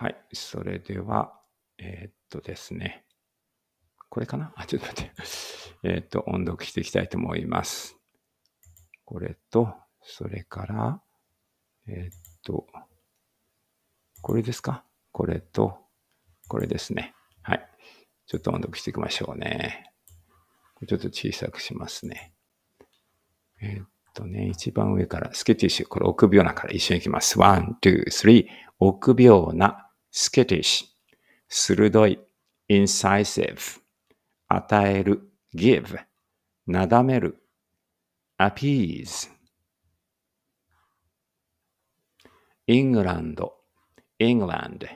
はい。それでは、えー、っとですね。これかなあ、ちょっと待って。えっと、音読していきたいと思います。これと、それから、えー、っと、これですかこれと、これですね。はい。ちょっと音読していきましょうね。ちょっと小さくしますね。えー、っとね、一番上から、スケティッシュ。これ、臆病なから一緒に行きます。ワン、ツー、スリー。臆病な。skittish、鋭い、incisive、与える、give、なだめる、appease。イングランド、イングランド、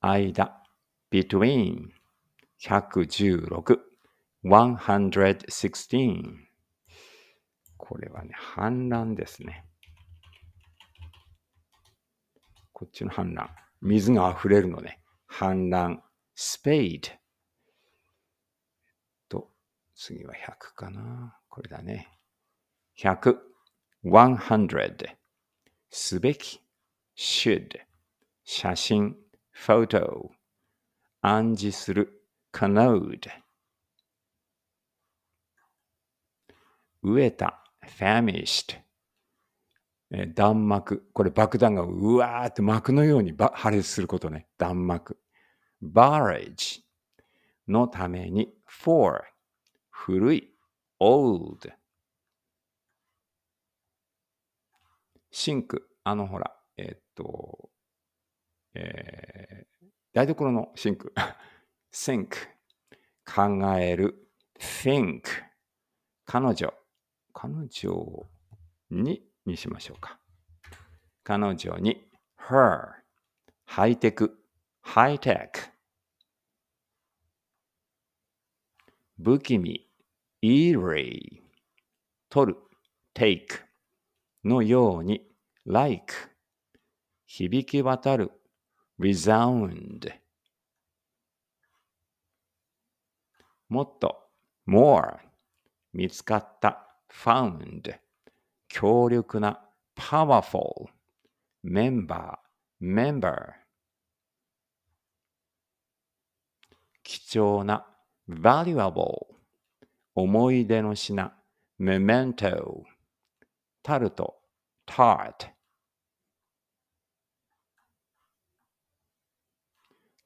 間、between、116、116。これはね、反乱ですね。こっちの反乱。水が溢れるのね。氾濫。スペイド。と、次は100かな。これだね。100。100。すべき。should。写真。photo。暗示する。c a n o e えた。famished。えー、弾幕。これ爆弾がうわーって膜のように破裂することね。弾幕。バレージのために for 古い old シンク。あのほら、えー、っと、えー、台所のシンク。think 考える think 彼女彼女ににしましょうか。彼女に her ハイテクハイテク不気味イーレイ、取る take のように like 響き渡る resound もっと more 見つかった found 強力な powerful メンバー member 貴重な valuable 思い出の品 memento タルト tart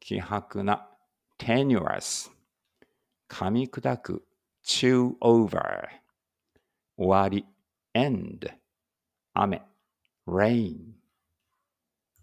希薄な tenuous 噛み砕く chew over 終わり end. Amen. Rain.